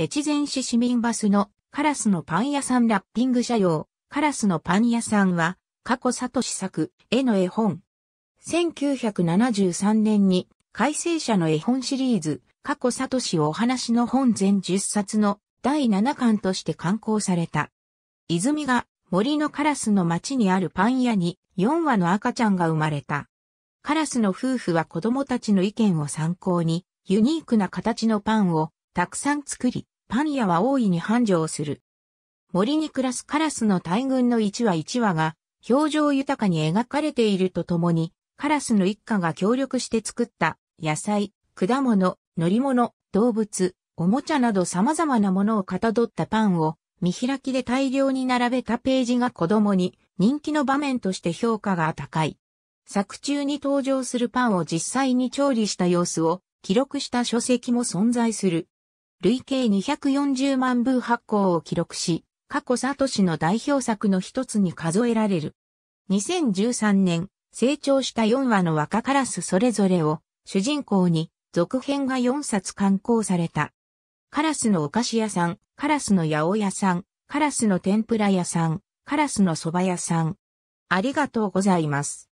越前市市民バスのカラスのパン屋さんラッピング車用、カラスのパン屋さんは、過去里市作、絵の絵本。1973年に、改正者の絵本シリーズ、過去里市お話の本全10冊の第7巻として刊行された。泉が森のカラスの町にあるパン屋に4羽の赤ちゃんが生まれた。カラスの夫婦は子供たちの意見を参考に、ユニークな形のパンをたくさん作り、パン屋は大いに繁盛する。森に暮らすカラスの大群の一羽一羽が、表情豊かに描かれているとともに、カラスの一家が協力して作った野菜、果物、乗り物、動物、おもちゃなど様々なものをかたどったパンを見開きで大量に並べたページが子供に人気の場面として評価が高い。作中に登場するパンを実際に調理した様子を記録した書籍も存在する。累計240万部発行を記録し、過去サトシの代表作の一つに数えられる。2013年、成長した4話の若カラスそれぞれを主人公に続編が4冊刊行された。カラスのお菓子屋さん、カラスの八百屋さん、カラスの天ぷら屋さん、カラスの蕎麦屋さん。ありがとうございます。